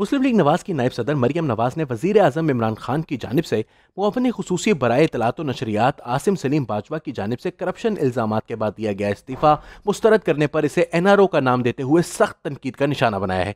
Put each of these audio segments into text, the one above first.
मुस्लिम league नवाज़ की नायब सदर मरियम नवाज़ ने वजीर अजम इमरान खान की जानब से मुआफन खसूसी बरए तलात नशरियात आसिम सलीम बाजवा की जानब से करप्शन इल्ज़ाम के बाद दिया गया इस्तीफ़ा मुस्तरद करने पर इसे एन आर ओ का नाम देते हुए सख्त तनकीद का निशाना बनाया है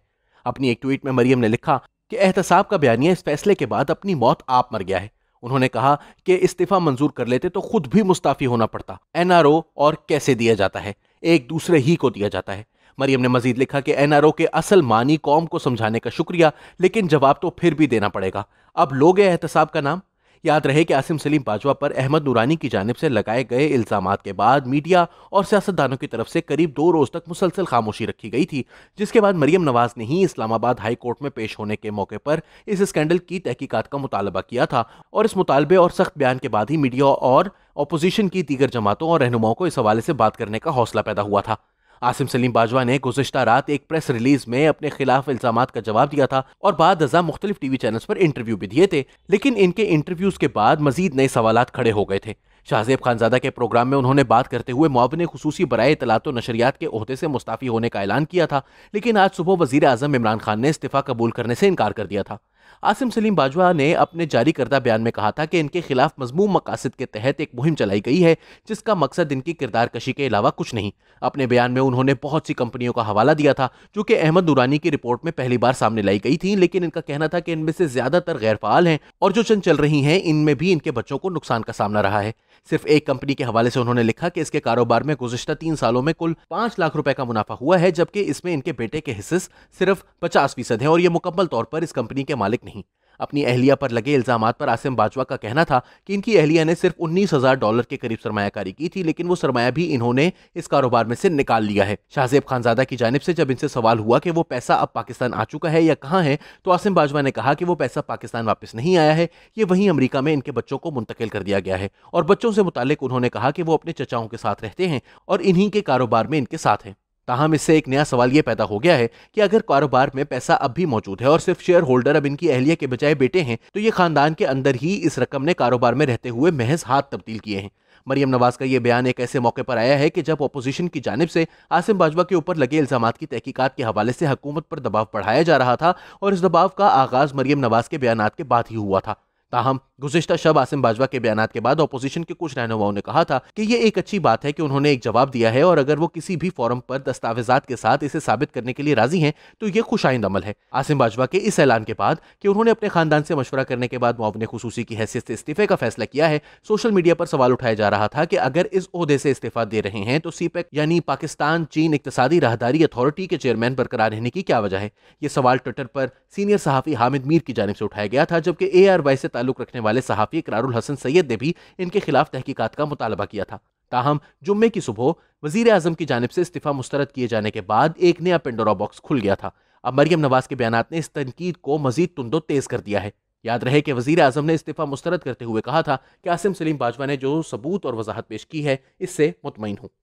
अपनी एक ट्वीट में मरियम ने लिखा कि एहतसाब का बयानिया इस फैसले के बाद अपनी मौत आप मर गया है उन्होंने कहा कि इस्तीफ़ा मंजूर कर लेते तो खुद भी मुस्ताफ़ी होना पड़ता एन आर ओ और कैसे दिया जाता है एक दूसरे ही को दिया जाता है मरियम ने मजीद लिखा कि एनआरओ के असल मानी कौम को समझाने का शुक्रिया लेकिन जवाब तो फिर भी देना पड़ेगा अब लोग एहतसाब का नाम याद रहे कि आसिम सलीम बाजवा पर अहमद नूरानी की जानब से लगाए गए इल्ज़ाम के बाद मीडिया और सियासतदानों की तरफ से करीब दो रोज़ तक मुसलसल खामोशी रखी गई थी जिसके बाद मरीम नवाज ने ही इस्लामाबाद हाई कोर्ट में पेश होने के मौके पर इस स्कैंडल की तहकीकत का मुतालबा किया था और इस मुतालबे और सख्त बयान के बाद ही मीडिया और अपोजिशन की दीगर जमातों और रहनुमाओं को इस हवाले से बात करने का हौसला पैदा हुआ था आसिम सलीम बाजवा ने गुजशत रात एक प्रेस रिलीज में अपने खिलाफ इल्जाम का जवाब दिया था और बाद अजा मुख्तलिफ टीवी चैनल्स पर इंटरव्यू भी दिए थे लेकिन इनके इंटरव्यूज के बाद मजीद नए सवाल खड़े हो गए थे शाहजेब खानजादा के प्रोग्राम में उन्होंने बात करते हुए मुआवन खसूसी बरए इतलात नशरियात के अहदे से मुस्ताफ़ी होने का ऐलान किया था लेकिन आज सुबह वजीर अजम इमरान खान ने इस्तीफ़ा कबूल करने से इनकार कर दिया था आसिम सलीम बाजवा ने अपने जारी करदा बयान में कहा था कि इनके खिलाफ मजमूम मकासद के तहत एक मुहिम चलाई गई है जिसका मकसद इनकी किरदार कशी के अलावा कुछ नहीं अपने बयान में उन्होंने बहुत सी कंपनियों का हवाला दिया था जो कि अहमद दुरानी की रिपोर्ट में पहली बार सामने लाई गई थी लेकिन इनका कहना था कि इनमें से ज्यादातर गैर फाल हैं और जो चंद चल रही हैं इनमें भी इनके बच्चों को नुकसान का सामना रहा है सिर्फ एक कंपनी के हवाले से उन्होंने लिखा कि इसके कारोबार में गुजशत तीन सालों में कुल पांच लाख रुपए का मुनाफा हुआ है जबकि इसमें इनके बेटे के हिस्से सिर्फ पचास फीसद है और यह मुकम्मल तौर पर इस कंपनी के मालिक मालिक नहीं अपनी अहलिया पर लगे इल्जाम पर आसिम बाजवा का कहना था कि इनकी अहलिया ने सिर्फ उन्नीस हजार डॉलर के करीब सरमायाकारी की थी लेकिन वो सरमाया भी इन्होंने इस कारोबार में से निकाल लिया है शाहजेब खानजादा की जानब से जब इनसे सवाल हुआ कि वो पैसा अब पाकिस्तान आ चुका है या कहाँ है तो आसिम बाजवा ने कहा कि वो पैसा पाकिस्तान वापस नहीं आया है ये वहीं अमरीका में इनके बच्चों को मुंतकिल कर दिया गया है और बच्चों से मुतालिक उन्होंने कहा कि वो अपने चचाओं के साथ रहते हैं और इन्हीं के कारोबार में इनके साथ हैं ताहम इससे एक नया सवाल ये पैदा हो गया है कि अगर कारोबार में पैसा अब भी मौजूद है और सिर्फ शेयर होल्डर अब इनकी अहलिया के बजाय बेटे हैं तो ये खानदान के अंदर ही इस रकम ने कारोबार में रहते हुए महज हाथ तब्दील किए हैं मरियम नवाज का यह बयान एक ऐसे मौके पर आया है कि जब अपोजिशन की जानब से आसिम बाजवा के ऊपर लगे इल्जाम की तहकीकत के हवाले से हकूमत पर दबाव बढ़ाया जा रहा था और इस दबाव का आगाज मरियम नवाज के बयान के बाद ही हुआ था ताहम गुजशत शब आसिम बाजवा के बयान के बाद अपोजिशन के कुछ रहनुमाओं ने कहा था कि ये एक अच्छी बात है कि उन्होंने एक जवाब दिया है और अगर वो किसी भी फॉरम पर दस्तावेजात के साथ इसे साबित करने के लिए राजी हैं तो ये खुशाइंद अमल है आसिम बाजवा के इस ऐलान के बाद कि उन्होंने अपने खानदान से मशवरा करने के बाद मुआवन खसूसी की हैसियत से इस्तीफे का फैसला किया है सोशल मीडिया पर सवाल उठाया जा रहा था कि अगर इस अहदे से इस्तीफा दे रहे हैं तो सीपेक e यानी पाकिस्तान चीन इकतदी राहदारी अथॉरिटी के चेयरमैन बरकरार रहने की क्या वजह है ये सवाल ट्विटर पर सीनियर सहाफ़ी हामिद मीर की जानब से उठाया गया था जबकि ए आर वाई से ताल्लुक रखने वाले सहाफ़ी करारुल हसन सैयद ने भी इनके खिलाफ तहकीकत का मुतालबा किया था ताहम जुम्मे की सुबह वजीर अजम की जानब से इस्तीफ़ा मुस्तरद किए जाने के बाद एक नया पेंडोरा बॉक्स खुल गया था अब मरियम नवाज के बयान ने इस तनकीद को मजीद तुंदो तेज़ कर दिया है याद रहे कि वजीर अजम ने इस्तीफ़ा मुस्तरद करते हुए कहा था कि आसिम सलीम बाजवा ने जो सबूत और वजाहत पेश की है इससे मुतमिन हूँ